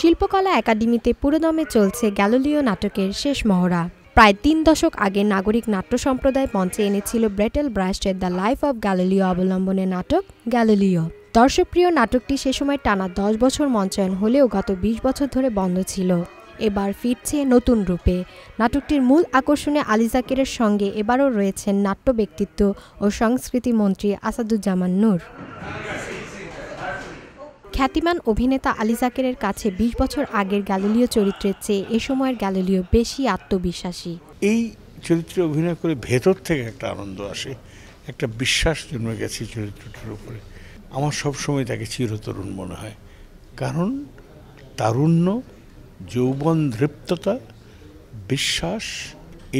শিল্পকলা একাডেমিতে পুরোদমে চলছে গ্যালোলিও নাটকের শেষ মহড়া প্রায় তিন দশক আগে নাগরিক নাট্য সম্প্রদায় মঞ্চে এনেছিল ব্রেটেল ব্রাস্টের দ্য লাইফ অব গ্যালোলিও অবলম্বনে নাটক গ্যালোলিও দর্শকপ্রিয় নাটকটি সে সময় টানা দশ বছর মঞ্চায়ন হলেও গত ২০ বছর ধরে বন্ধ ছিল এবার ফিরছে নতুন রূপে নাটকটির মূল আকর্ষণে আলিজাকের সঙ্গে এবারও রয়েছেন নাট্য ব্যক্তিত্ব ও সংস্কৃতি মন্ত্রী আসাদুজ্জামান নূর খ্যাতিমান অভিনেতা আলী কাছে ২০ বছর আগের গ্যালিলিও চরিত্রের চেয়ে এ সময়ের গ্যালিলিও বেশি আত্মবিশ্বাসী এই চরিত্রে অভিনয় করে ভেতর থেকে একটা আনন্দ আসে একটা বিশ্বাস জন্মে গেছে চরিত্রটির উপরে আমার সব সময় তাকে চিরতরুণ মনে হয় কারণ তারুণ্য যৌবন ধৃপ্ততা বিশ্বাস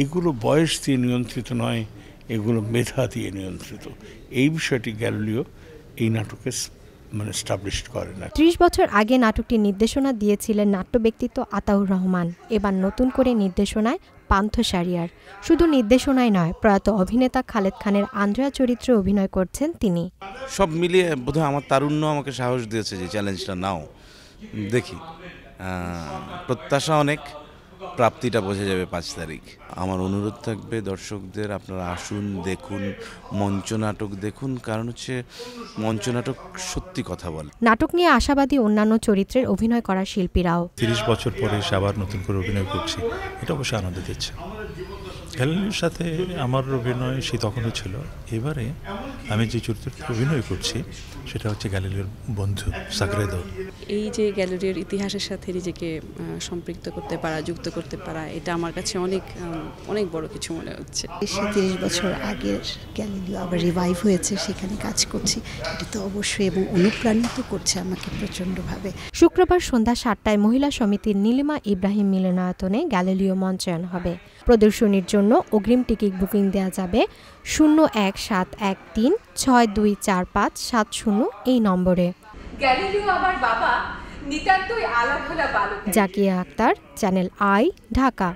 এগুলো বয়স দিয়ে নিয়ন্ত্রিত নয় এগুলো মেধা দিয়ে নিয়ন্ত্রিত এই বিষয়টি গ্যালিলিও এই নাটকে মানে করে না ত্রিশ বছর আগে নাটকটির নির্দেশনা দিয়েছিলেন নাট্য ব্যক্তিত্ব আতাউর রহমান এবার নতুন করে নির্দেশনায় পান্থ সারিয়ার শুধু নির্দেশনায় নয় প্রয়াত অভিনেতা খালেদ খানের আন্দ্রা চরিত্রে অভিনয় করছেন তিনি সব মিলিয়ে বোধহয় আমার তারুণ্য আমাকে সাহস দিয়েছে যে চ্যালেঞ্জটা নাও দেখি প্রত্যাশা অনেক প্রাপ্তিটা বোঝা যাবে পাঁচ তারিখ আমার অনুরোধ থাকবে দর্শকদের আপনারা আসুন দেখুন মঞ্চ নাটক দেখুন কারণ হচ্ছে মঞ্চ নাটক সত্যি কথা বলে নাটক নিয়ে আশাবাদী অন্যান্য চরিত্রের অভিনয় করা শিল্পীরাও তিরিশ বছর পরে এসে আবার নতুন করে অভিনয় করছি এটা অবশ্যই আনন্দ দিচ্ছে হেলেনের সাথে আমার অভিনয় সে তখনও ছিল এবারে আমি যে চরিত্রটি অভিনয় করছি সেটা হচ্ছে গ্যালিলিওর বন্ধু সাকরেদ এই যে গ্যালারির ইতিহাসের সাথে নিজেকে সম্পৃক্ত করতে পারা যুক্ত করতে পারা এটা আমার কাছে অনেক অনেক বড় কিছু মনে হচ্ছে তিরিশ বছর আগের গ্যালিলিও আবার রিভাইভ হয়েছে সেখানে কাজ করছি এটা তো অবশ্যই এবং অনুপ্রাণিত করছে আমাকে প্রচণ্ডভাবে শুক্রবার সন্ধ্যা সাতটায় মহিলা সমিতির নীলিমা ইব্রাহিম মিলনায়তনে গ্যালিলিও মঞ্চায়ন হবে প্রদর্শনীর জন্য জন্য অগ্রিম টিকিট বুকিং দেওয়া যাবে শূন্য এক সাত এক তিন ছয় দুই চার পাঁচ সাত শূন্য এই নম্বরে জাকিয়া আক্তার চ্যানেল আই ঢাকা